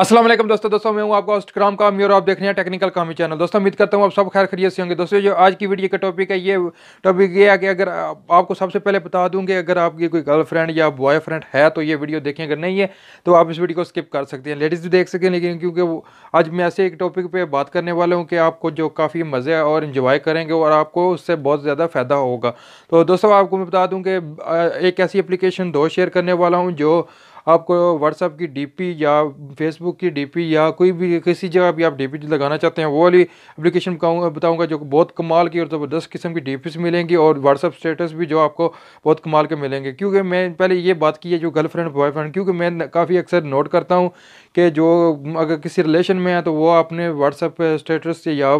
السلام علیکم دوستو دوستوں میں ہوں آپ کو کرام کامی اور آپ دیکھنے ہیں ٹیکنیکل کامی چینل دوستوں امید کرتا ہوں آپ سب خیر خرید سے ہوں گے دوستوں جو آج کی ویڈیو کا ٹاپک ہے یہ ٹاپک یہ ہے کہ اگر آپ کو سب سے پہلے بتا دوں کہ اگر آپ کی کوئی گرل فرینڈ یا بوائے فرینڈ ہے تو یہ ویڈیو دیکھیں اگر نہیں ہے تو آپ اس ویڈیو کو سکپ کر سکتے ہیں لیڈیز بھی دیکھ سکیں لیکن کیونکہ آج میں ایسے ایک ٹاپک پہ بات کرنے والا ہوں کہ آپ کو جو کافی مزے اور انجوائے کریں گے اور آپ کو اس سے بہت زیادہ فائدہ ہوگا تو دوستوں آپ کو میں بتا دوں کہ ایک ایسی اپلیکیشن دو شیئر کرنے والا ہوں جو آپ کو واٹس اپ کی ڈی پی یا فیس بک کی ڈی پی یا کوئی بھی کسی جگہ بھی آپ ڈی پی لگانا چاہتے ہیں وہ والی اپلیکیشن بتاؤں گا جو بہت کمال کی اور زبردست قسم کی ڈی پیز ملیں گی اور واٹس ایپ اسٹیٹس بھی جو آپ کو بہت کمال کے ملیں گے کیونکہ میں پہلے یہ بات کی ہے جو گرل فرینڈ بوائے فرینڈ کیونکہ میں کافی اکثر نوٹ کرتا ہوں کہ جو اگر کسی ریلیشن میں ہے تو وہ اپنے واٹس ایپ اسٹیٹس سے یا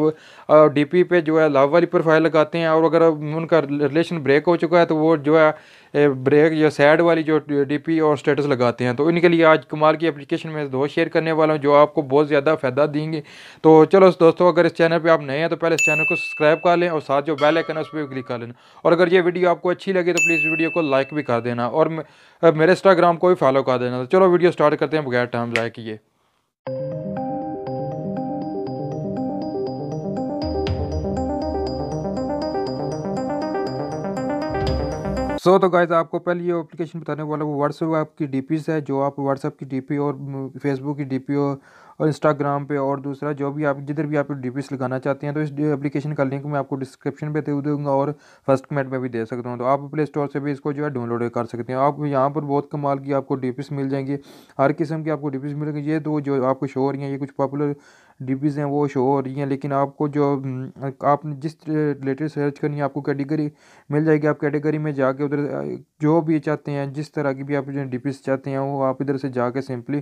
ڈی پی پہ جو ہے لو والی پروفائل لگاتے ہیں اور اگر ان کا ریلیشن بریک ہو چکا ہے تو وہ جو ہے بریک یا سیڈ والی جو ڈی پی اور سٹیٹس لگاتے ہیں تو ان کے لیے آج کمال کی اپلیکیشن میں دو شیئر کرنے والا ہوں جو آپ کو بہت زیادہ فائدہ دیں گے تو چلو دوستو اگر اس چینل پہ آپ نئے ہیں تو پہلے اس چینل کو سبسکرائب کر لیں اور ساتھ جو بیل آئکن ہے اس پہ بھی کلک کر لینا اور اگر یہ ویڈیو آپ کو اچھی لگے تو پلیز ویڈیو کو لائک بھی کر دینا اور میرے انسٹاگرام کو بھی فالو کر دینا تو چلو ویڈیو اسٹارٹ کرتے ہیں بغیر ٹائم ضائع یہ سو تو گائز آپ کو پہلے یہ اپلیکیشن بتانے والا وہ واٹس اپ کی ڈی پیز ہے جو آپ واٹس ایپ کی ڈی پی اور فیس بک کی ڈی پی اور اور انسٹاگرام پہ اور دوسرا جو بھی آپ جدھر بھی آپ کو ڈی پیس لگانا چاہتے ہیں تو اس اپلیکیشن کا لنک میں آپ کو ڈسکرپشن پہ دے دوں گا اور فرسٹ کمنٹ میں بھی دے سکتا ہوں تو آپ پلے اسٹور سے بھی اس کو جو ہے ڈاؤن لوڈ کر سکتے ہیں آپ یہاں پر بہت کمال کی آپ کو ڈی پیس مل جائیں گی ہر قسم کی آپ کو ڈی پیس ملیں گی یہ تو جو آپ کو شو ہو رہی ہیں یہ کچھ پاپولر ڈی پیز ہیں وہ شو ہو رہی ہیں لیکن آپ کو جو آپ نے جس ریلیٹڈ سرچ کرنی ہے آپ کو کیٹیگری مل جائے گی آپ کیٹیگری میں جا کے ادھر جو بھی چاہتے ہیں جس طرح کی بھی آپ جو ڈی پیز چاہتے ہیں وہ آپ ادھر سے جا کے سمپلی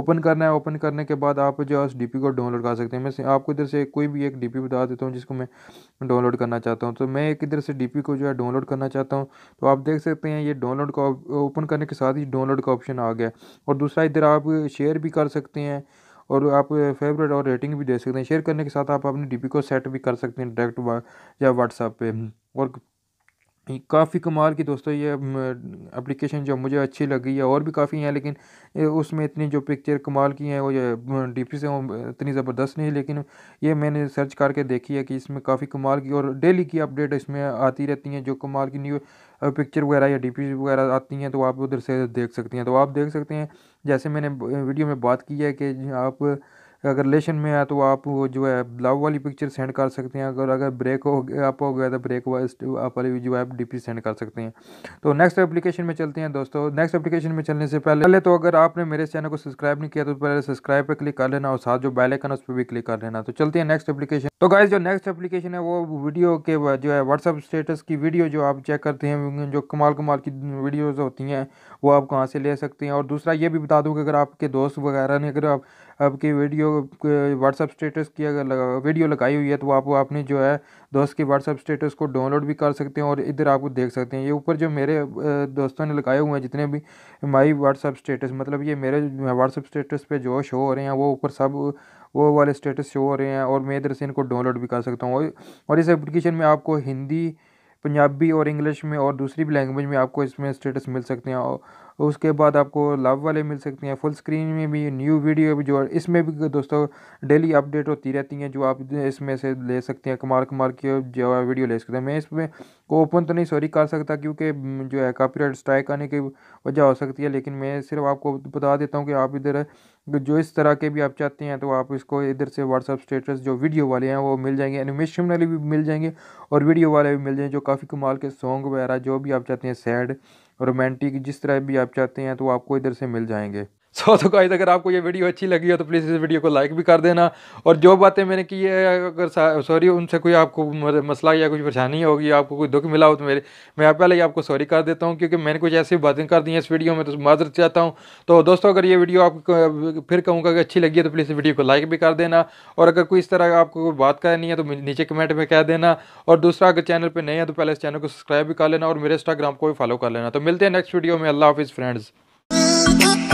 اوپن کرنا ہے اوپن کرنے کے بعد آپ جو ہے اس ڈی پی کو ڈاؤن لوڈ کر سکتے ہیں میں آپ کو ادھر سے کوئی بھی ایک ڈی پی بتا دیتا ہوں جس کو میں ڈاؤن لوڈ کرنا چاہتا ہوں تو میں ایک ادھر سے ڈی پی کو جو ہے ڈاؤن لوڈ کرنا چاہتا ہوں تو آپ دیکھ سکتے ہیں یہ ڈاؤن لوڈ کا اوپن کرنے کے ساتھ ہی ڈاؤن لوڈ کا آپشن آ گیا اور دوسرا ادھر آپ شیئر بھی کر سکتے ہیں اور آپ فیوریٹ اور ریٹنگ بھی دے سکتے ہیں شیئر کرنے کے ساتھ آپ اپنی ڈی پی کو سیٹ بھی کر سکتے ہیں ڈائریکٹ یا واٹس ایپ پہ اور کافی کمال کی دوستو یہ اپلیکیشن جو مجھے اچھی لگی ہے اور بھی کافی ہیں لیکن اس میں اتنی جو پکچر کمال کی ہیں وہ ڈی پی سے اتنی زبردست نہیں لیکن یہ میں نے سرچ کر کے دیکھی ہے کہ اس میں کافی کمال کی اور ڈیلی کی اپڈیٹ اس میں آتی رہتی ہیں جو کمال کی نیو پکچر وغیرہ یا ڈی پی وغیرہ آتی ہیں تو آپ ادھر سے دیکھ سکتے ہیں تو آپ دیکھ سکتے ہیں جیسے میں نے ویڈیو میں بات کی ہے کہ آپ اگر ریلیشن میں آیا تو آپ وہ جو ہے لو والی پکچر سینڈ کر سکتے ہیں اگر اگر بریک ہو گیا آپ ہو گیا تو بریک آپ والی جو ہے ڈی پی سینڈ کر سکتے ہیں تو نیکسٹ اپلیکیشن میں چلتے ہیں دوستو نیکسٹ اپلیکیشن میں چلنے سے پہلے پہلے تو اگر آپ نے میرے چینل کو سبسکرائب نہیں کیا تو پہلے سبسکرائب پہ کلک کر لینا اور ساتھ جو بیل بیلیکن اس پہ بھی کلک کر لینا تو چلتے ہیں نیکسٹ اپلیکیشن تو گائز جو نیکسٹ اپلیکیشن ہے وہ ویڈیو کے جو ہے واٹس اپ اسٹیٹس کی ویڈیو جو آپ چیک کرتے ہیں جو کمال کمال کی ویڈیوز ہوتی ہیں وہ آپ کہاں سے لے سکتے ہیں اور دوسرا یہ بھی بتا دوں کہ اگر آپ کے دوست وغیرہ نے اگر آپ آپ کی ویڈیو واٹس ایپ اسٹیٹس کی اگر لگا ویڈیو لگائی ہوئی ہے تو آپ وہ اپنی جو ہے دوست کی واٹس ایپ اسٹیٹس کو ڈاؤن لوڈ بھی کر سکتے ہیں اور ادھر آپ کو دیکھ سکتے ہیں یہ اوپر جو میرے دوستوں نے لگائے ہوئے ہیں جتنے بھی مائی واٹس ایپ اسٹیٹس مطلب یہ میرے واٹس ایپ اسٹیٹس پہ جو شو ہو رہے ہیں وہ اوپر سب وہ والے اسٹیٹس شو ہو رہے ہیں اور میں ادھر سے ان کو ڈاؤن لوڈ بھی کر سکتا ہوں اور اس اپلیکیشن میں آپ کو ہندی پنجابی اور انگلش میں اور دوسری بھی لینگویج میں آپ کو اس میں اسٹیٹس مل سکتے ہیں اس کے بعد آپ کو لو والے مل سکتے ہیں فل اسکرین میں بھی نیو ویڈیو بھی جو اس میں بھی دوستوں ڈیلی اپڈیٹ ہوتی رہتی ہیں جو آپ اس میں سے لے سکتے ہیں کمار کمار کی جو ویڈیو لے سکتے ہیں میں اس میں کو اوپن تو نہیں سوری کر سکتا کیونکہ جو ہے کاپی رائٹ اسٹرائک آنے کی وجہ ہو سکتی ہے لیکن میں صرف آپ کو بتا دیتا ہوں کہ آپ ادھر جو اس طرح کے بھی آپ چاہتے ہیں تو آپ اس کو ادھر سے اپ اسٹیٹس جو ویڈیو والے ہیں وہ مل جائیں گے انیمیشن والے بھی مل جائیں گے اور ویڈیو والے بھی مل جائیں گے جو کافی کمال کے سونگ وغیرہ جو بھی آپ چاہتے ہیں سیڈ رومانٹک جس طرح بھی آپ چاہتے ہیں تو آپ کو ادھر سے مل جائیں گے سو تو اگر آپ کو یہ ویڈیو اچھی لگی ہو تو پلیز اس ویڈیو کو لائک بھی کر دینا اور جو باتیں میں نے کی ہے اگر سوری ان سے کوئی آپ کو مسئلہ یا کچھ پریشانی ہوگی آپ کو کوئی دکھ ملا ہو تو میرے میں پہلے ہی آپ کو سوری کر دیتا ہوں کیونکہ میں نے کچھ ایسی باتیں کر دی ہیں اس ویڈیو میں تو معذرت چاہتا ہوں تو دوستوں اگر یہ ویڈیو آپ کو پھر کہوں گا کہ اچھی لگی ہے تو پلیز ویڈیو کو لائک بھی کر دینا اور اگر کوئی اس طرح آپ کو کوئی بات کرنی ہے تو نیچے کمنٹ میں کہہ دینا اور دوسرا اگر چینل پہ نہیں ہے تو پہلے اس چینل کو سبسکرائب بھی کر لینا اور میرے انسٹاگرام کو بھی فالو کر لینا تو ملتے ہیں نیکسٹ ویڈیو میں اللہ حافظ فرینڈز